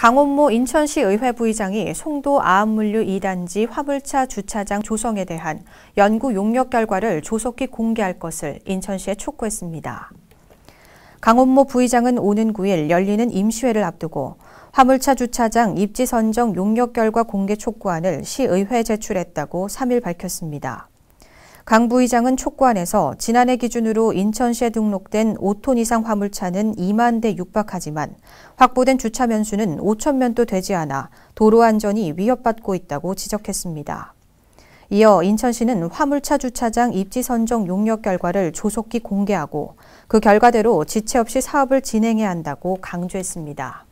강원모 인천시 의회 부의장이 송도 아암물류 2단지 화물차 주차장 조성에 대한 연구 용역 결과를 조속히 공개할 것을 인천시에 촉구했습니다. 강원모 부의장은 오는 9일 열리는 임시회를 앞두고 화물차 주차장 입지 선정 용역 결과 공개 촉구안을 시의회에 제출했다고 3일 밝혔습니다. 강 부의장은 촉구안에서 지난해 기준으로 인천시에 등록된 5톤 이상 화물차는 2만 대 육박하지만 확보된 주차 면수는 5천 면도 되지 않아 도로 안전이 위협받고 있다고 지적했습니다. 이어 인천시는 화물차 주차장 입지 선정 용역 결과를 조속히 공개하고 그 결과대로 지체 없이 사업을 진행해야 한다고 강조했습니다.